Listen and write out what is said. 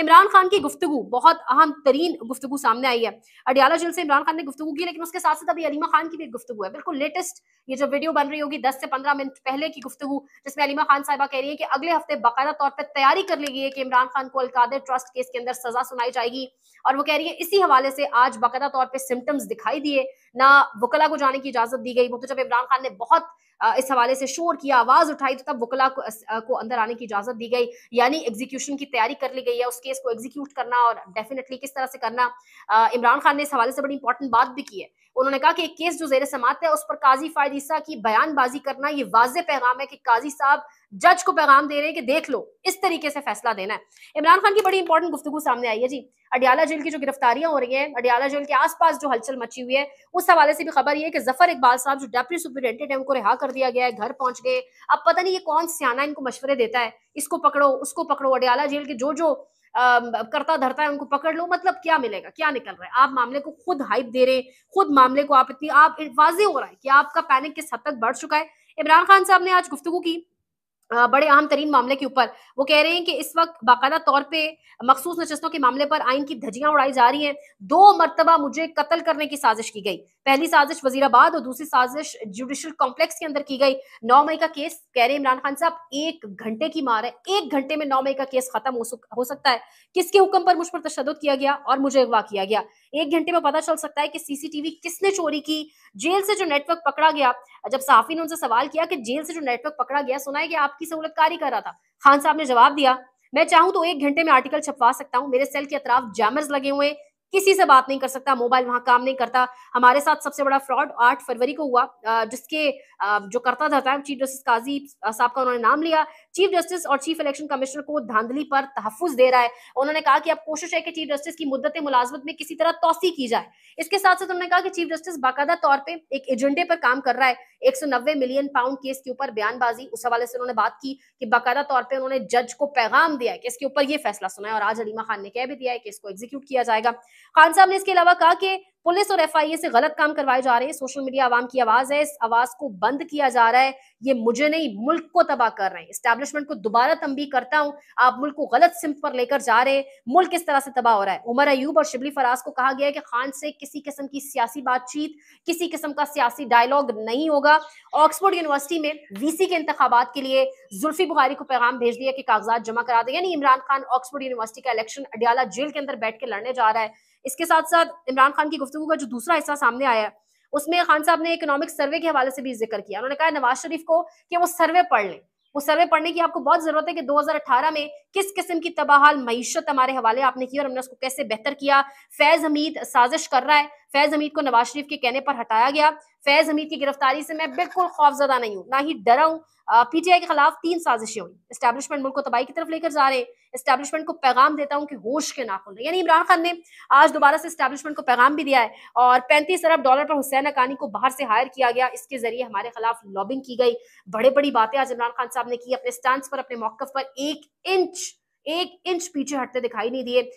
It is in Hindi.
इमरान खान की गुफ्तु बहुत अहम तरीन गुफ्तु सामने आई है अडियाला जेल से इमरान खान ने गुफ्तु की लेकिन उसके साथ साथ अभी अलीमा खान की भी गुफ्तु है बिल्कुल लेटेस्ट ये जो वीडियो बन रही होगी दस से पंद्रह मिनट पहले की गुफ्तु जिसमें अलीमा खान साहबा कह रही है कि अगले हफ्ते बाकायदा तौर पर तैयारी कर ली गई है कि इमरान खान को अलकादे ट्रस्ट केस के अंदर सजा सुनाई जाएगी और वो कह रही है इसी हवाले से आज बाकायदा तौर पर सिम्टम्स दिखाई दिए ना वकला को जाने की इजाजत दी गई वो तो जब इमरान खान ने बहुत इस हवाले से शोर किया आवाज उठाई तो तब वकला को, को अंदर आने की इजाजत दी गई यानी एग्जीक्यूशन की तैयारी कर ली गई है उस केस को एग्जीक्यूट करना और डेफिनेटली किस तरह से करना इमरान खान ने इस हवाले से बड़ी इंपॉर्टेंट बात भी की है उन्होंने कहा कि एक केस जो जेर समात है उस पर काजी फायदीसा की बयानबाजी करना ये वाज पैगाम है कि काजी साहब जज को पैगाम दे रहे हैं कि देख लो इस तरीके से फैसला देना है इमरान खान की बड़ी इंपॉर्टेंट गुफ्तु सामने आई है जी अडियाला जेल की जो गिरफ्तारियां हो रही हैं अडियाला जेल के आसपास जो हलचल मची हुई है उस हवाले से भी खबर यह है कि जफर इकबाल साहब जो डेप्यूटी सुप्रिटेंडेंट है उनको रिहा कर दिया गया है घर पहुंच गए अब पता नहीं ये कौन सियाना इनको मशवरे देता है इसको पकड़ो उसको पकड़ो अडियाला जेल के जो जो करता धरता है उनको पकड़ लो मतलब क्या मिलेगा क्या निकल रहा है आप मामले को खुद हाइप दे रहे हैं खुद मामले को आप इतनी आप वाजे हो रहा है कि आपका पैनिक किस हद तक बढ़ चुका है इमरान खान साहब ने आज गुफ्तु की बड़े अहम तरीन मामले के ऊपर वो कह रहे हैं कि इस वक्त बाकायदा तौर पे मखसूस नशस्तों के मामले पर आइन की धजियां उड़ाई जा रही हैं दो मरतबा मुझे कत्ल करने की साजिश की गई पहली साजिश वजीराबाद और दूसरी साजिश जुडिशल कॉम्प्लेक्स के अंदर की गई नौ मई का केस कह रहे हैं इमरान खान साहब एक घंटे की मार है एक घंटे में नौ मई का केस खत्म हो सकता है किसके हुक्म पर मुझ पर तशद किया गया और मुझे अगवा किया गया एक घंटे में पता चल सकता है कि सीसीटीवी किसने चोरी की जेल से जो नेटवर्क पकड़ा गया जब साफी ने उनसे सवाल किया कि जेल से जो नेटवर्क पकड़ा गया सुना है कि आपकी सहूलतकारी कर रहा था खान साहब ने जवाब दिया मैं चाहूं तो एक घंटे में आर्टिकल छपवा सकता हूं मेरे सेल के अतराफ जैमर्स लगे हुए किसी से बात नहीं कर सकता मोबाइल वहां काम नहीं करता हमारे साथ सबसे बड़ा फ्रॉड आठ फरवरी को हुआ जिसके जो करता धरता चीफ जस्टिस काजी साहब का उन्होंने नाम लिया चीफ जस्टिस और चीफ इलेक्शन कमिश्नर को धांधली पर तहफुज दे रहा है उन्होंने कहा कि अब कोशिश है कि चीफ जस्टिस की मुद्दत मुलाजमत में किसी तरह तोसी की जाए इसके साथ साथ उन्होंने कहा कि चीफ जस्टिस बाकायदा तौर पर एक एजेंडे पर काम कर रहा है एक मिलियन पाउंड केस के ऊपर बयानबाजी उस हवाले से उन्होंने बात की कि बाकायदा तौर पर उन्होंने जज को पैगाम दिया है कि इसके ऊपर यह फैसला सुना है और आज अलीमा खान ने कह भी दिया है कि इसको एग्जीक्यूट किया जाएगा खान साहब ने इसके अलावा कहा कि पुलिस और एफआईए से गलत काम करवाए जा रहे हैं सोशल मीडिया आवाम की आवाज है इस आवाज को बंद किया जा रहा है ये मुझे नहीं मुल्क को तबाह कर रहे हैं इस्टेब्लिशमेंट को दोबारा तंबी करता हूं आप मुल्क को गलत सिमत पर लेकर जा रहे हैं मुल्क इस तरह से तबाह हो रहा है उमर अयूब और शिबली फराज को कहा गया है कि खान से किसी किस्म की सियासी बातचीत किसी किस्म का सियासी डायलॉग नहीं होगा ऑक्सफोर्ड यूनिवर्सिटी में वीसी के इंतबात के लिए जुल्फी बुखारी को पैगाम भेज दिया कि कागजात जमा करा दे यानी इमरान खान ऑक्सफोर्ड यूनिवर्सिटी का इलेक्शन अडियाला जेल के अंदर बैठ के लड़ने जा रहा है इसके साथ साथ इमरान खान की गुफ्तु का जो दूसरा हिस्सा सामने आया है उसमें खान साहब ने इकोनॉमिक सर्वे के हवाले से भी जिक्र किया उन्होंने कहा नवाज शरीफ को कि वो सर्वे पढ़ लें वो सर्वे पढ़ने की आपको बहुत जरूरत है कि 2018 में किस किस्म की तबाहाल मीशत हमारे हवाले आपने की और हमने उसको कैसे बेहतर किया फैज हमीद साजिश कर रहा है फैज हमीद को नवाज शरीफ के कहने पर हटाया गया फैज हमीद की गिरफ्तारी से मैं बिल्कुल खौफजदा नहीं हूँ ना ही डरा हूँ पीटीआई के खिलाफ तीन साजिशें हुई इस्टेब्लिशमेंट मुल्क को तबाही की तरफ लेकर जा रहे हैं इस्टेब्लिशमेंट को पैगाम देता हूँ कि होश के ना खुल यानी इमरान खान ने आज दोबारा से इस्टेब्लिशमेंट को पैगाम भी दिया है और पैंतीस अरब डॉलर पर हुसैन अकानी को बाहर से हायर किया गया इसके जरिए हमारे खिलाफ लॉबिंग की गई बड़े बड़ी बातें आज इमरान खान साहब ने की अपने स्टैंड पर अपने मौकफ पर एक इंच एक इंच पीछे हटते दिखाई नहीं दिए